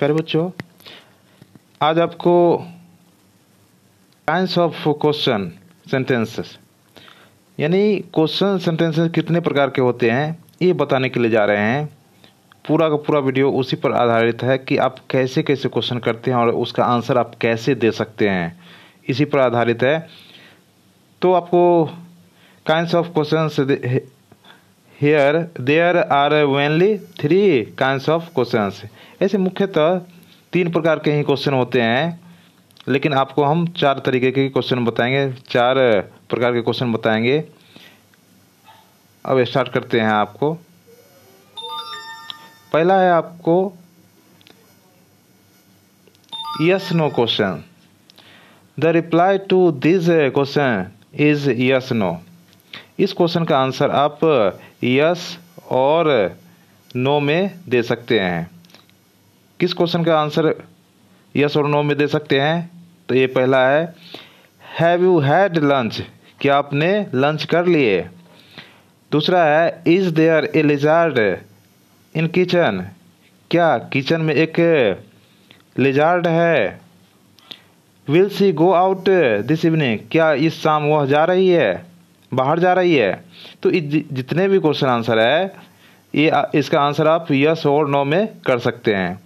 प्यारे बच्चों आज आपको काइंस ऑफ क्वेश्चन सेंटेंसेस यानी क्वेश्चन सेंटेंसेस कितने प्रकार के होते हैं ये बताने के लिए जा रहे हैं पूरा का पूरा वीडियो उसी पर आधारित है कि आप कैसे कैसे क्वेश्चन करते हैं और उसका आंसर आप कैसे दे सकते हैं इसी पर आधारित है तो आपको kinds of question here there are mainly three kind of question ऐसे मुख्यतः तीन प्रकार के ही क्वेश्चन होते हैं लेकिन आपको हम चार तरीके के क्वेश्चन बताएंगे चार प्रकार के क्वेश्चन बताएंगे अब स्टार्ट करते हैं आपको पहला है आपको yes no question the reply to this question is yes no इस क्वेश्चन का आंसर आप यस uh, और नो uh, में दे सकते हैं किस क्वेश्चन का आंसर यस और नो में दे सकते हैं तो ये पहला है हैव यू हैड लंच क्या आपने लंच कर लिए दूसरा है is there a lizard in kitchen क्या किचन में एक लिजार्ड uh, है will she go out this evening क्या इस शाम वह जा रही है बाहर जा रही है तो जितने भी क्वेश्चन आंसर है ये इसका आंसर आप यस और नो में कर सकते हैं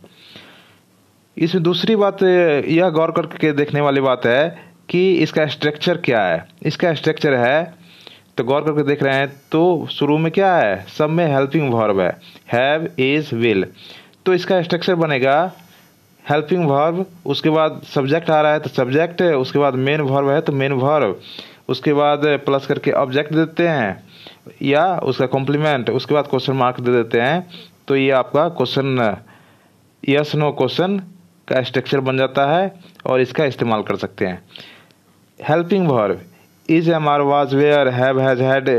इसमें दूसरी बात यह गौर करके देखने वाली बात है कि इसका स्ट्रक्चर क्या है इसका स्ट्रक्चर है तो गौर करके देख रहे हैं तो शुरू में क्या है सब में हेल्पिंग वर्ब है हैव इज विल तो इसका स्ट्रक्चर बनेगा हेल्पिंग वर्ब उसके बाद सब्जेक्ट आ रहा है तो सब्जेक्ट उसके बाद मेन वर्ब है तो मेन वर्ब उसके बाद प्लस करके ऑब्जेक्ट देते हैं या उसका कॉम्प्लीमेंट उसके बाद क्वेश्चन मार्क दे देते हैं तो ये आपका क्वेश्चन यस नो क्वेश्चन का स्ट्रक्चर बन जाता है और इसका इस्तेमाल कर सकते हैं helping verb is am are was were have has had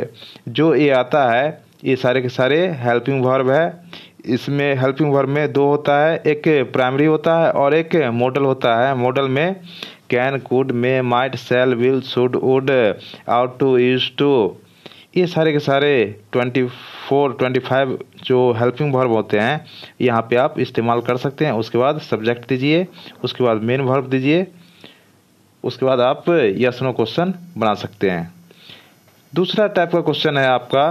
जो ये आता है ये सारे के सारे हेल्पिंग वर्ब है इसमें हेल्पिंग वर्ब में दो होता है एक प्राइमरी होता है और एक मॉडल होता है मॉडल में can could may might shall will should would ought to used to ये सारे के सारे ट्वेंटी फोर ट्वेंटी फाइव जो हेल्पिंग वर्ब होते हैं यहाँ पे आप इस्तेमाल कर सकते हैं उसके बाद सब्जेक्ट दीजिए उसके बाद मेन वर्ब दीजिए उसके बाद आप यस नो क्वेश्चन बना सकते हैं दूसरा टाइप का क्वेश्चन है आपका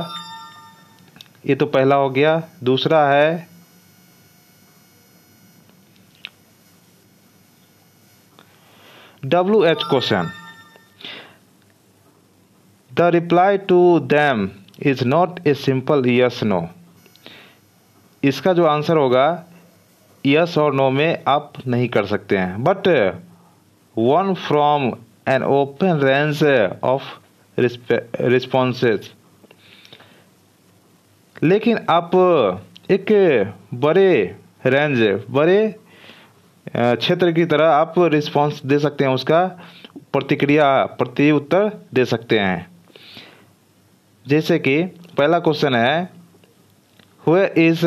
ये तो पहला हो गया दूसरा है W H question the reply to them is not a simple yes no इसका जो आंसर होगा यस और नो में आप नहीं कर सकते हैं but one from an open range of responses लेकिन आप uh, एक uh, बड़े रेंज बड़े क्षेत्र की तरह आप रिस्पांस दे सकते हैं उसका प्रतिक्रिया प्रति उत्तर दे सकते हैं जैसे कि पहला क्वेश्चन है हुए इस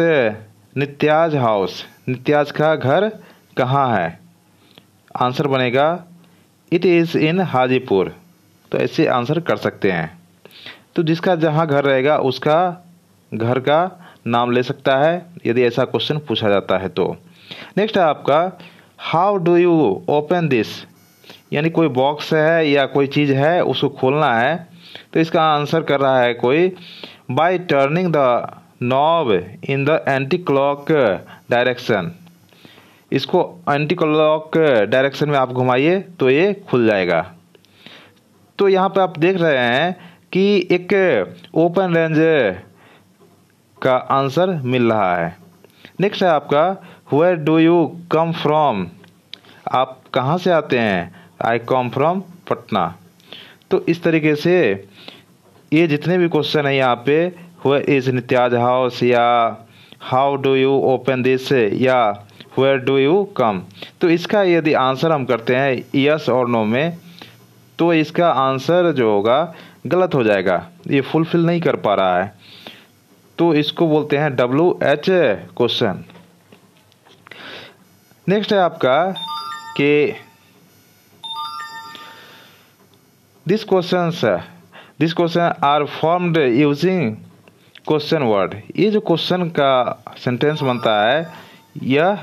नित्याज हाउस नित्याज का घर कहाँ है आंसर बनेगा इट इज़ इन हाजीपुर तो ऐसे आंसर कर सकते हैं तो जिसका जहाँ घर रहेगा उसका घर का नाम ले सकता है यदि ऐसा क्वेश्चन पूछा जाता है तो नेक्स्ट है आपका how do you open this यानी कोई बॉक्स है या कोई चीज़ है उसको खोलना है तो इसका आंसर कर रहा है कोई by turning the knob in the anti clock direction इसको एंटी क्लॉक डायरेक्शन में आप घुमाइए तो ये खुल जाएगा तो यहाँ पर आप देख रहे हैं कि एक ओपन रेंज का आंसर मिल रहा है नेक्स्ट है आपका where do you come from आप कहाँ से आते हैं आई कम फ्रॉम पटना तो इस तरीके से ये जितने भी क्वेश्चन हैं यहाँ पे वे इज नित्याज हाउस या how do you open this या वेयर डू यू कम तो इसका यदि आंसर हम करते हैं यस और नो में तो इसका आंसर जो होगा गलत हो जाएगा ये फुलफिल नहीं कर पा रहा है तो इसको बोलते हैं डब्लू एच क्वेश्चन नेक्स्ट है आपका कि this question this question are formed using question word ये जो क्वेश्चन का सेंटेंस बनता है यह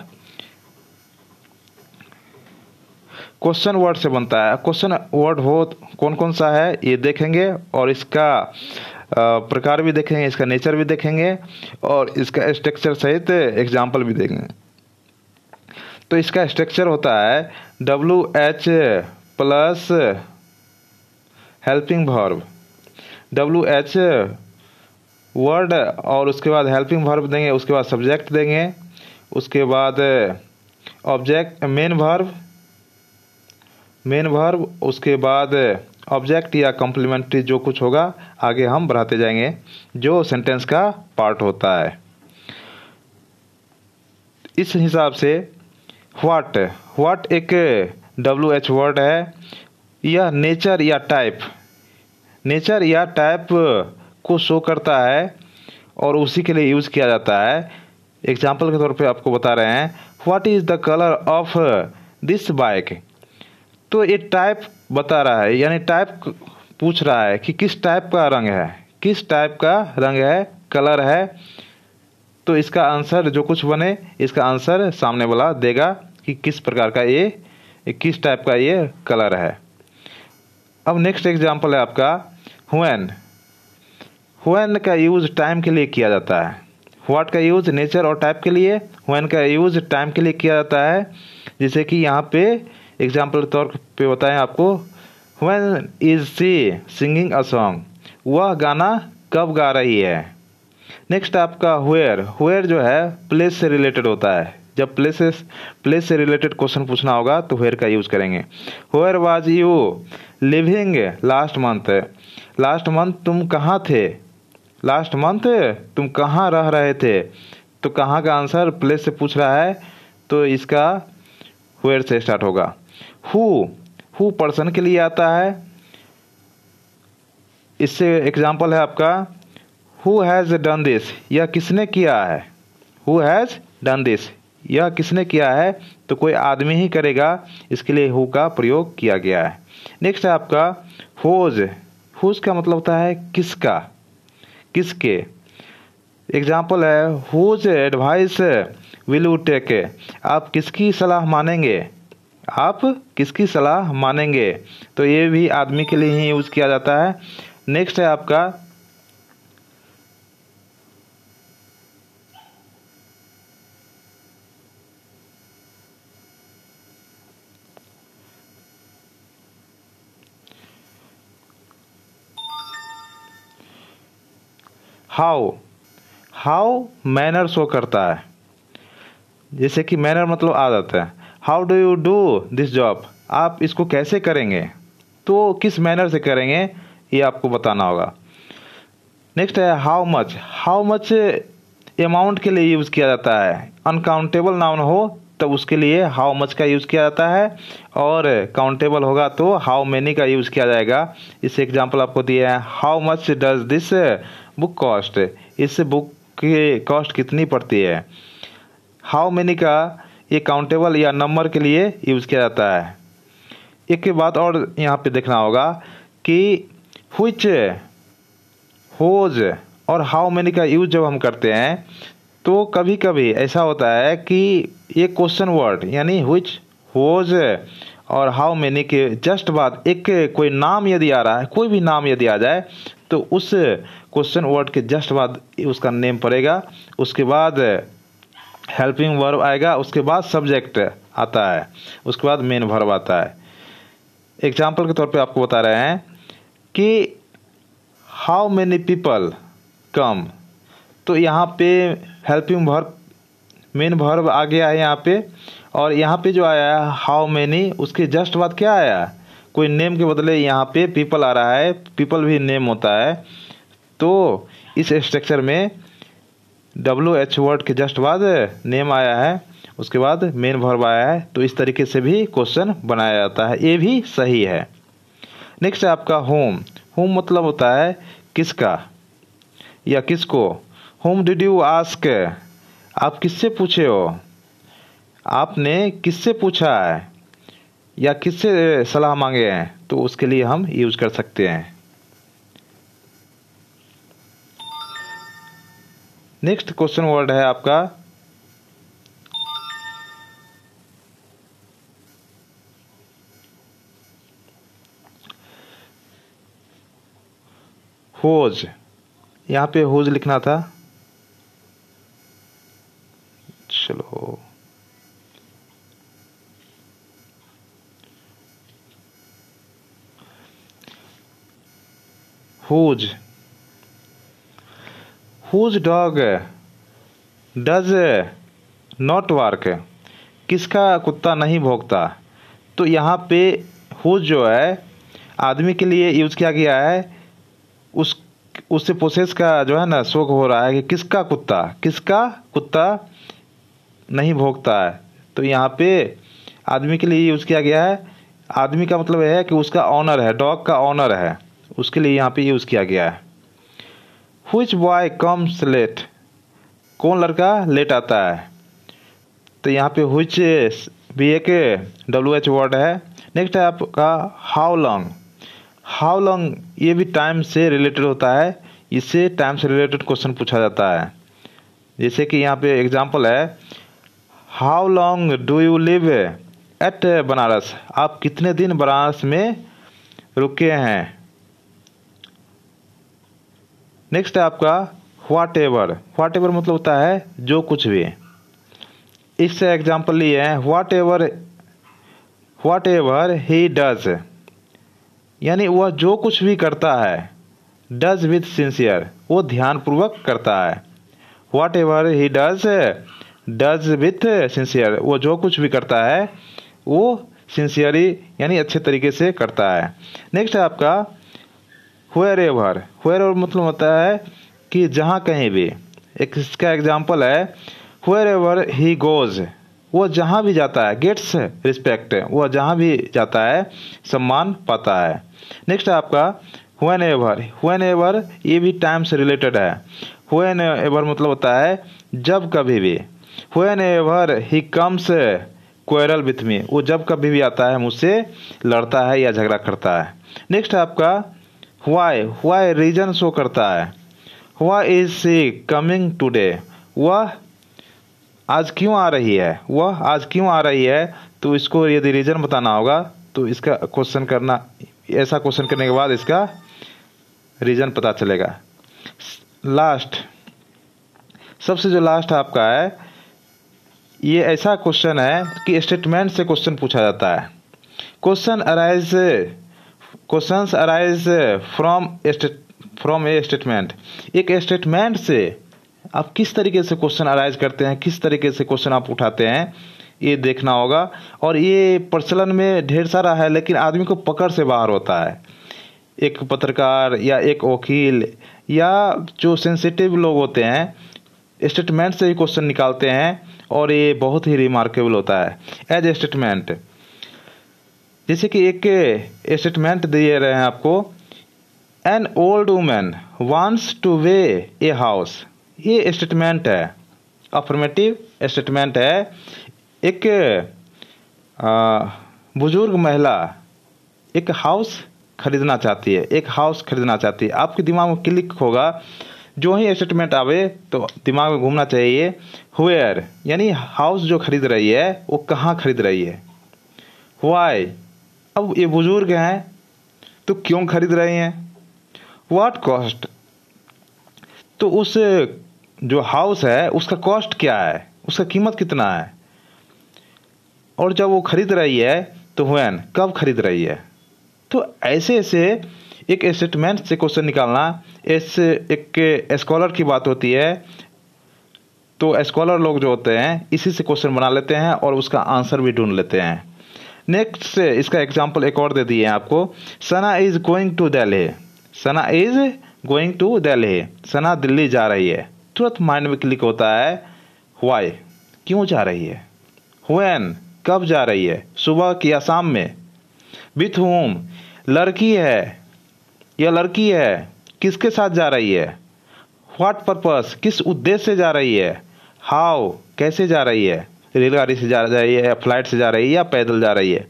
क्वेश्चन वर्ड से बनता है क्वेश्चन वर्ड हो कौन कौन सा है ये देखेंगे और इसका प्रकार भी देखेंगे इसका नेचर भी देखेंगे और इसका स्ट्रक्चर सहित एग्जाम्पल भी देखेंगे तो इसका स्ट्रक्चर होता है W H plus helping verb W H word और उसके बाद हेल्पिंग वर्ब देंगे उसके बाद सब्जेक्ट देंगे उसके बाद object main verb main verb उसके बाद ऑब्जेक्ट या कम्प्लीमेंट्री जो कुछ होगा आगे हम बढ़ाते जाएंगे जो सेंटेंस का पार्ट होता है इस हिसाब से व्हाट व्हाट एक डब्ल्यू एच वर्ड है यह नेचर या टाइप नेचर या टाइप को शो करता है और उसी के लिए यूज़ किया जाता है एग्जाम्पल के तौर पे आपको बता रहे हैं what is the colour of this bike तो ये टाइप बता रहा है यानी टाइप पूछ रहा है कि किस टाइप का रंग है किस टाइप का रंग है कलर है तो इसका आंसर जो कुछ बने इसका आंसर सामने वाला देगा कि किस प्रकार का ये किस टाइप का ये कलर है अब नेक्स्ट एग्जाम्पल है आपका हुएन हुएन का यूज़ टाइम के लिए किया जाता है व्हाट का यूज़ नेचर और टाइप के लिए हुएन का यूज़ टाइम के लिए किया जाता है जैसे कि यहाँ पे एग्जाम्पल के तौर पे बताएं आपको when is she singing a song वह गाना कब गा रही है नेक्स्ट आपका हुयर हुयर जो है प्लेस से रिलेटेड होता है जब प्लेसेस प्लेस से रिलेटेड क्वेश्चन पूछना होगा तो हुयर का यूज़ करेंगे where was you living last month last month तुम कहाँ थे लास्ट मंथ तुम कहाँ रह रहे थे तो कहाँ का आंसर प्लेस से पूछ रहा है तो इसका हुयर से स्टार्ट होगा हु हु पर्सन के लिए आता है इससे एग्जाम्पल है आपका हु हैज़ डन दिस यह किसने किया है हु हैज़ डन दिस यह किसने किया है तो कोई आदमी ही करेगा इसके लिए हु का प्रयोग किया गया है नेक्स्ट है आपका होज हुज का मतलब होता है किसका किसके एग्जाम्पल है whose advice will you take आप किसकी सलाह मानेंगे आप किसकी सलाह मानेंगे तो ये भी आदमी के लिए ही यूज़ किया जाता है नेक्स्ट है आपका हाउ हाउ मैनर शो करता है जैसे कि मैनर मतलब आदत है how do you do this job आप इसको कैसे करेंगे तो किस मैनर से करेंगे ये आपको बताना होगा नेक्स्ट है how much how much amount के लिए यूज़ किया जाता है अनकाउंटेबल नाउन हो तब उसके लिए हाउ मच का यूज़ किया जाता है और काउंटेबल होगा तो हाउ मैनी का यूज़ किया जाएगा इस एग्जांपल आपको दिया है how much does this book cost इस बुक की कॉस्ट कितनी पड़ती है हाउ मैनी का ये काउंटेबल या नंबर के लिए यूज़ किया जाता है एक बात और यहाँ पे देखना होगा कि हुच होज और हाउ मैनी का यूज जब हम करते हैं तो कभी कभी ऐसा होता है कि ये क्वेश्चन वर्ड यानी हुच होज और हाउ मैनी के जस्ट बाद एक कोई नाम यदि आ रहा है कोई भी नाम यदि आ जाए तो उस क्वेश्चन वर्ड के जस्ट बाद उसका नेम पड़ेगा उसके बाद हेल्पिंग eh, वर्ब आएगा उसके बाद सब्जेक्ट eh, आता है उसके बाद मेन वर्ब आता है एग्जाम्पल के तौर पे आपको बता रहे हैं कि हाउ मैनी पीपल कम तो यहाँ पे हेल्पिंग वर्ब मेन वर्ब आ गया है यहाँ पे और यहाँ पे जो आया है हाउ मैनी उसके जस्ट बाद क्या आया कोई नेम के बदले यहाँ पे पीपल आ रहा है पीपल भी नेम होता है तो इस स्ट्रक्चर में डब्ल्यू एच वर्ड के जस्ट बाद नेम आया है उसके बाद मेन वर्ब आया है तो इस तरीके से भी क्वेश्चन बनाया जाता है ये भी सही है नेक्स्ट है आपका होम होम मतलब होता है किसका या किसको होम डिड यू आस्क आप किससे पूछे हो आपने किससे पूछा है या किससे सलाह मांगे हैं तो उसके लिए हम यूज कर सकते हैं नेक्स्ट क्वेश्चन वर्ड है आपका होज यहां पे होज लिखना था चलो whose whose dog does not work किसका कुत्ता नहीं भोगता तो यहाँ पे हुज जो है आदमी के लिए यूज़ किया गया है उस उससे प्रोसेस का जो है ना शोक हो रहा है कि किसका कुत्ता किसका कुत्ता नहीं भोगता है तो यहाँ पे आदमी के लिए यूज़ किया गया है आदमी का मतलब है कि उसका ऑनर है डॉग का ऑनर है उसके लिए यहाँ पे यूज़ किया गया है हुच बॉय कम्स लेट कौन लड़का लेट आता है तो यहाँ पे हुच भी एक डब्ल्यू एच वर्ड है नेक्स्ट है आपका हाउ लॉन्ग हाउ लॉन्ग ये भी टाइम से रिलेटेड होता है इससे टाइम से रिलेटेड क्वेश्चन पूछा जाता है जैसे कि यहाँ पे एग्जांपल है how long do you live at Banaras आप कितने दिन बनारस में रुके हैं नेक्स्ट है आपका व्हाट एवर वाट एवर मतलब होता है जो कुछ भी इससे एग्जाम्पल लिए हैं whatever whatever he does यानी वह जो कुछ भी करता है डज विथ सिंसियर वो ध्यानपूर्वक करता है whatever he does does with sincere वो जो कुछ भी करता है वो सिंसियरी यानी अच्छे तरीके से करता है नेक्स्ट है आपका वेयर एवर वेयर एवर मतलब होता है कि जहाँ कहीं भी एक इसका एग्जाम्पल है वेयर एवर ही गोज़ वो जहाँ भी जाता है गेट्स रिस्पेक्ट वो जहाँ भी जाता है सम्मान पाता है नेक्स्ट आपका हुन एवर वेन एवर ये भी टाइम से रिलेटेड है हुन एवर मतलब होता है जब कभी भी whenever he comes quarrel with me वो जब कभी भी आता है मुझसे लड़ता है या झगड़ा करता है नेक्स्ट आपका वाई वाई रीजन शो करता है why is she coming today वह आज क्यों आ रही है वह आज क्यों आ रही है तो इसको यदि रीजन बताना होगा तो इसका क्वेश्चन करना ऐसा क्वेश्चन करने के बाद इसका रीजन पता चलेगा लास्ट सबसे जो लास्ट आपका है ये ऐसा क्वेश्चन है कि स्टेटमेंट से क्वेश्चन पूछा जाता है question arise questions arise from from a statement एक स्टेटमेंट से आप किस तरीके से क्वेश्चन अराइज करते हैं किस तरीके से क्वेश्चन आप उठाते हैं ये देखना होगा और ये प्रचलन में ढेर सारा है लेकिन आदमी को पकड़ से बाहर होता है एक पत्रकार या एक वकील या जो सेंसिटिव लोग होते हैं स्टेटमेंट से ही क्वेश्चन निकालते हैं और ये बहुत ही रिमार्केबल होता है एज स्टेटमेंट जैसे कि एक स्टेटमेंट दे रहे हैं आपको an old woman wants to buy a house ये स्टेटमेंट है अफर्मेटिव स्टेटमेंट है एक बुजुर्ग महिला एक हाउस खरीदना चाहती है एक हाउस खरीदना चाहती है आपके दिमाग में क्लिक होगा जो ही स्टेटमेंट आवे तो दिमाग में घूमना चाहिए हुएर यानी हाउस जो खरीद रही है वो कहाँ खरीद रही है वाई अब ये बुजुर्ग हैं तो क्यों खरीद रहे हैं वाट कॉस्ट तो उस जो हाउस है उसका कॉस्ट क्या है उसका कीमत कितना है और जब वो खरीद रही है तो वैन कब खरीद रही है तो ऐसे ऐसे एक स्टेटमेंट से क्वेश्चन निकालना इस एक स्कॉलर की बात होती है तो स्कॉलर लोग जो होते हैं इसी से क्वेश्चन बना लेते हैं और उसका आंसर भी ढूंढ लेते हैं नेक्स्ट से uh, इसका एग्जाम्पल एक और दे दिए आपको Sana is going to Delhi Sana is going to Delhi Sana Delhi जा रही है तुरंत माइंड में क्लिक होता है वाई क्यों जा रही है वैन कब जा रही है सुबह की या शाम में विथ होम लड़की है या लड़की है किसके साथ जा रही है व्हाट पर्पस किस उद्देश्य से जा रही है हाउ कैसे जा रही है रेलगाड़ी से जा रही है या फ्लाइट से जा रही है या पैदल जा रही है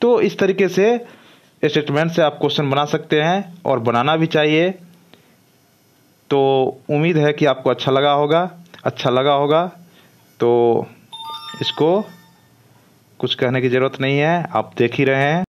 तो इस तरीके से स्टेटमेंट से आप क्वेश्चन बना सकते हैं और बनाना भी चाहिए तो उम्मीद है कि आपको अच्छा लगा होगा अच्छा लगा होगा तो इसको कुछ कहने की ज़रूरत नहीं है आप देख ही रहे हैं